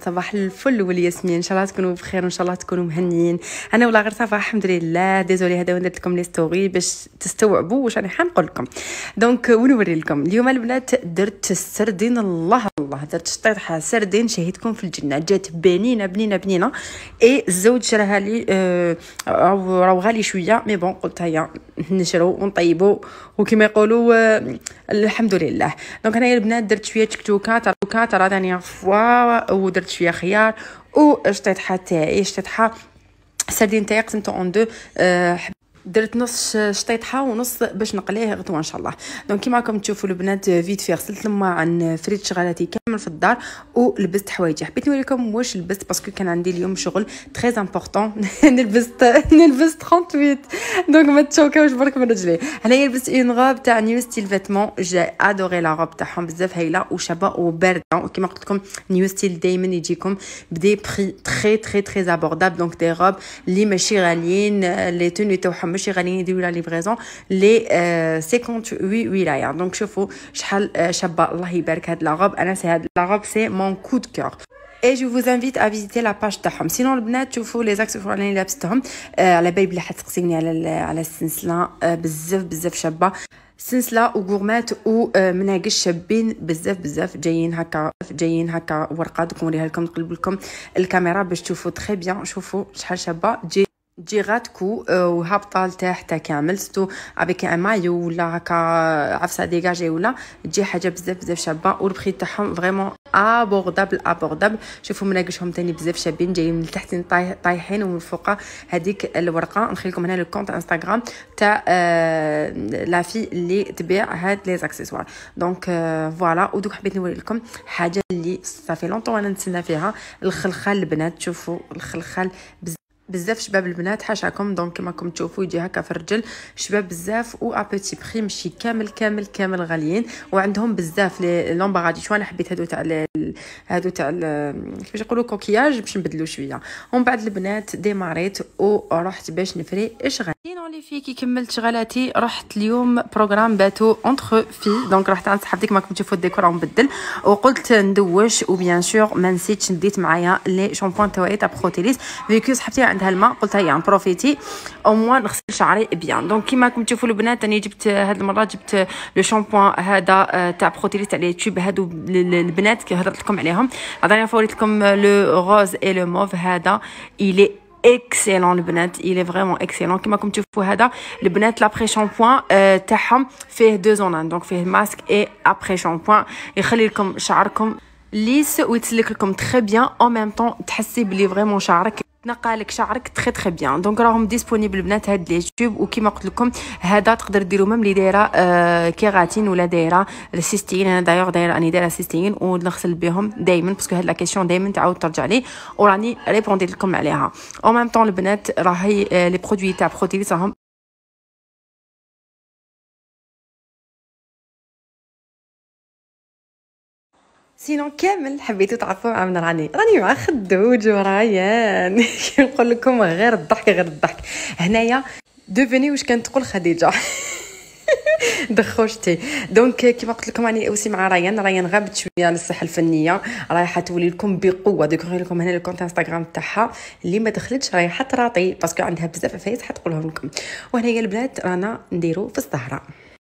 صباح الفل والياسمين ان شاء الله تكونوا بخير وان شاء الله تكونوا مهنيين انا ولا غير صافا الحمد لله ديزولي هذا درت لكم لي ستوري باش تستوعبوا واش راني حنقول لكم دونك ونوري لكم اليوم البنات درت السردين الله الله درت شطيطحه سردين شهيتكم في الجنه جات بنينه بنينه بنينه اي الزوج شراها لي اه راهو غالي شويه مي بون قلت هيا نشرو ونطيبو وكما يقولوا آه، الحمد لله دونك انا البنات درت شويه تكتوكات الكاتا راه دانيه فوا ودرت شويه خيار وشطيطحه تاعي شطيطحه سردين تاعي قسمته اون دو آه، درت نص شطيطحه ونص باش نقليه غدوه ان شاء الله دونك كيما راكم تشوفوا البنات فيت فيه غسلت الماء عن فريت شغلاتي نكمل في الدار ولبست حوايجي حبيت نوريكم واش لبست باسكو كان عندي اليوم شغل تري امبورطون نلبست نلبست 38 دونك ما تشوكوش برك من رجلي هنايا لبست اون غوب تاع نيو ستيل فيتمون جي ادوري لا روب تاعهم بزاف هايله وشابه وبارده وكما قلت لكم نيو ستيل دائما يجيكم بدي بري تري تري تري ابوردابل دونك دي غوب لي ماشي غاليين لي توني تاعهم ماشي غاليين يديروا لا ليفريزون لي 58 ولايه دونك شوفوا شحال شابه الله يبارك هاد لا روب انا سي la robe c'est mon coup de cœur et je vous invite à visiter la page تاعهم سينو البنات تشوفوا لي زاكسفون اللي لابستهم على بالي بلي حتقسيني على على السلسله بزاف بزاف شابه سلسله و مناقش شابين بزاف بزاف جايين هكا جايين هكا ورقه دوك نوريها لكم نقلب لكم الكاميرا باش تشوفوا تري بيان شوفوا شحال شابه جي غاتكو آه، وهابطه لتحت كامل ستو افيك ان مايو ولا هكا عفسه ديجاجي ولا تجي حاجه بزاف بزاف شابه والبخي تاعهم فريمون ابوردابل ابوردابل شوفوا مناقشهم تاني بزاف شابين جايين من تحت طايحين ومن فوق هذيك الورقه نخلي لكم هنا لو انستغرام تاع آه لا في اللي تبيع هاد لي اكسسوار دونك آه فوالا ودوك حبيت نوري لكم حاجه اللي صافي لونطو انا نتسنى فيها الخلخال البنات شوفوا الخلخال بزاف بزاف شباب البنات حاشاكم دونك كما راكم تشوفوا يجي هكا في الرجل شباب بزاف و ابيتي بري ماشي كامل كامل كامل غاليين وعندهم بزاف لي لومباغادي شو انا حبيت هادو تاع هادو تاع كيفاش يقولوا كوكياج باش نبدلو شويه ومن بعد البنات ديماريت ورحت باش نفري اشغال في كي كملت شغلاتي رحت اليوم بروغرام باتو اونتر في دونك رحت عند صاحبتي كما راكم تشوفوا الديكور مبدل وقلت ندوش وبيان سور ما نسيتش نديت معايا لي شامبوان تاعي تاع بروتيليس فيكو صاحبتي عندها الماء قلت هيا نبروفيتي او موان نغسل شعري بيان دونك كيما راكم تشوفوا البنات راني جبت هاد المره جبت لو شامبوان هذا آه، تاع بروتيليس تاع لي تيوب هادو البنات كي هضرت لكم عليهم هذا انا فوريت لكم لو روز اي لو موف هذا الي excellent le bonnet, il est vraiment excellent comme comme tu vois là le bonnet, l'après shampoing euh, fait deux en un donc fait masque et après shampoing et comme, char comme lisse ou comme très bien en même temps tu sens vraiment شعرك تنقى لك شعرك تخي تخي بيان دونك راهم ديسبونيبل بنات هاد لي تيوب وكيما قلت لكم هذا تقدر ديرو ميم لي دايره آه كيراتين ولا دايره السيستين انا دايوغ دايره راني دايره سيستين ونغسل بهم دائما باسكو هاد لا كيسيون دائما تعاود ترجع لي وراني ريبوندي لكم عليها او ميم طون البنات راهي لي برودوي تاع بروديليس راهم سينو كامل حبيتو تعرفوا مع من راني راني مع خدوج ورايان نقول لكم غير الضحك غير الضحك هنايا دوفيني واش كانت تقول خديجه دخوشتي دونك كيما قلت لكم راني اوسي مع ريان ريان غابت شويه على الفنيه رايحه تولي لكم بقوه دوك لكم هنا الكونت انستغرام تاعها اللي ما دخلتش رايحه تراطي باسكو عندها بزاف عفايس حتقولهم لكم وهنايا البنات رانا نديرو في السهره